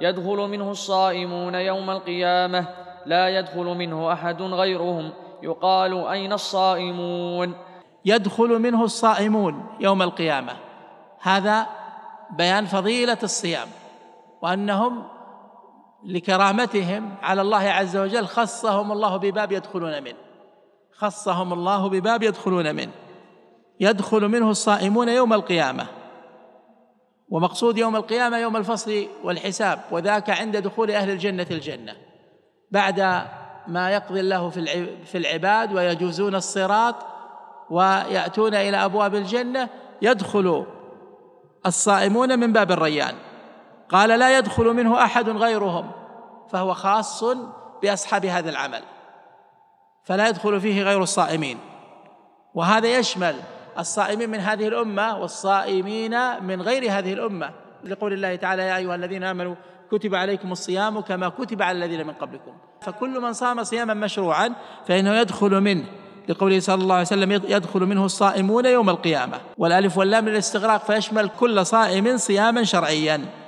يدخل منه الصائمون يوم القيامة لا يدخل منه أحد غيرهم يقال أين الصائمون يدخل منه الصائمون يوم القيامة هذا بيان فضيلة الصيام وأنهم لكرامتهم على الله عز وجل خصهم الله بباب يدخلون منه خصهم الله بباب يدخلون منه يدخل منه الصائمون يوم القيامه ومقصود يوم القيامة يوم الفصل والحساب وذاك عند دخول أهل الجنة الجنة بعد ما يقضي الله في العباد ويجوزون الصراط ويأتون إلى أبواب الجنة يدخل الصائمون من باب الريان قال لا يدخل منه أحد غيرهم فهو خاص بأصحاب هذا العمل فلا يدخل فيه غير الصائمين وهذا يشمل الصائمين من هذه الأمة والصائمين من غير هذه الأمة لقول الله تعالى يا أيها الذين آمنوا كتب عليكم الصيام كما كتب على الذين من قبلكم فكل من صام صياما مشروعا فإنه يدخل منه لقوله صلى الله عليه وسلم يدخل منه الصائمون يوم القيامة والألف واللام للاستغراق فيشمل كل صائم صياما شرعيا